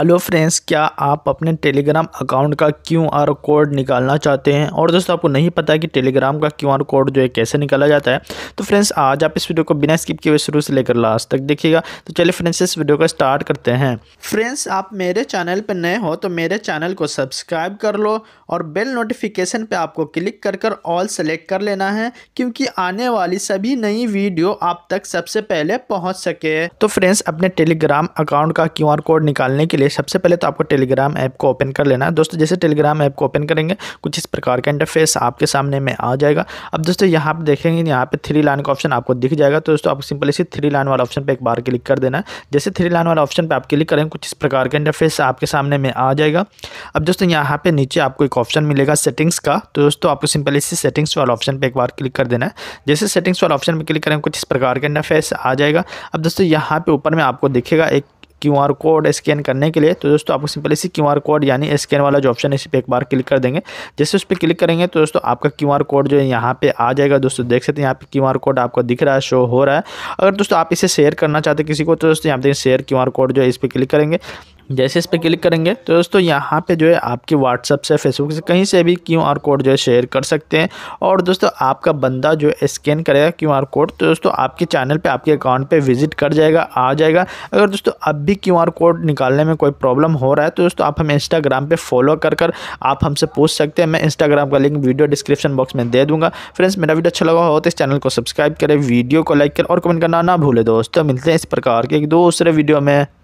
hello friends क्या आप अपने टेलीग्राम अकाउंट का क्यू आर कोड निकालना चाहते हैं और दोस्तों आपको नहीं पता कि टेलीग्राम का क्यू आर कोड जो है कैसे निकाला जाता है तो फ्रेंड्स आज आप इस वीडियो को बिना स्किप किए शुरू से लेकर लास्ट तक देखिएगा तो चलिए फ्रेंड्स इस वीडियो को स्टार्ट करते हैं फ्रेंड्स आप मेरे चैनल पर नए हो तो मेरे चैनल को सब्सक्राइब कर लो और बेल नोटिफिकेशन पर आपको क्लिक कर कर ऑल सेलेक्ट कर लेना है क्योंकि आने वाली सभी नई वीडियो आप तक सबसे पहले पहुँच सके तो फ्रेंड्स अपने टेलीग्राम अकाउंट का क्यू कोड निकालने के लिए सबसे पहले तो आपको टेलीग्राम ऐप को ओपन कर लेना है दोस्तों जैसे टेलीग्राम ऐप को ओपन करेंगे कुछ इस प्रकार का इंटरफेस आपके सामने में आ जाएगा अब दोस्तों यहाँ पर देखेंगे यहाँ पर थ्री लाइन का ऑप्शन आपको दिख जाएगा तो दोस्तों आपको सिंपल इसी थ्री लाइन वाला ऑप्शन पर एक बार क्लिक कर देना है जैसे थ्री लाइन वाला ऑप्शन पर आप क्लिक करेंगे कुछ इस प्रकार का इंटरफेस आपके सामने में आ जाएगा अब दोस्तों यहाँ पर नीचे आपको एक ऑप्शन मिलेगा सेटिंग्स का तो दोस्तों आपको सिंपल इसी सेटिंग्स वाला ऑप्शन पर एक बार क्लिक कर देना है जैसे सेटिंग्स वाला ऑप्शन पर क्लिक करेंगे कुछ इस प्रकार का इंटरफेस आ जाएगा अब दोस्तों यहाँ पे ऊपर में आपको दिखेगा एक क्यू कोड स्कैन करने के लिए तो दोस्तों आपको सिंपल इसी क्यू कोड यानी स्कैन वाला जो ऑप्शन है इसी पर एक बार क्लिक कर देंगे जैसे उस पर क्लिक करेंगे तो दोस्तों आपका क्यू कोड जो है यहाँ पे आ जाएगा दोस्तों देख सकते हैं यहाँ पे क्यू कोड आपको दिख रहा है शो हो रहा है अगर दोस्तों आप इसे शेयर करना चाहते किसी को तो दोस्तों यहाँ पे शेयर क्यू कोड जो है इस पर क्लिक करेंगे जैसे इस पर क्लिक करेंगे तो दोस्तों यहाँ पे जो है आपके व्हाट्सअप से फेसबुक से कहीं से भी क्यू आर कोड जो है शेयर कर सकते हैं और दोस्तों आपका बंदा जो है स्कैन करेगा क्यू आर कोड तो दोस्तों आपके चैनल पे आपके अकाउंट पे विजिट कर जाएगा आ जाएगा अगर दोस्तों अब भी क्यू आर कोड निकालने में कोई प्रॉब्लम हो रहा है तो दोस्तों आप हमें इंस्टाग्राम पर फॉलो कर कर आप हमसे पूछ सकते हैं मैं इंस्टाग्राम का लिंक वीडियो डिस्क्रिप्शन बॉक्स में दे दूँगा फ्रेंड्स मेरा वीडियो अच्छा लगा हो तो इस चैनल को सब्सक्राइब करें वीडियो को लाइक करें और कमेंट करना ना भूलें दोस्तों मिलते हैं इस प्रकार के एक दूसरे वीडियो में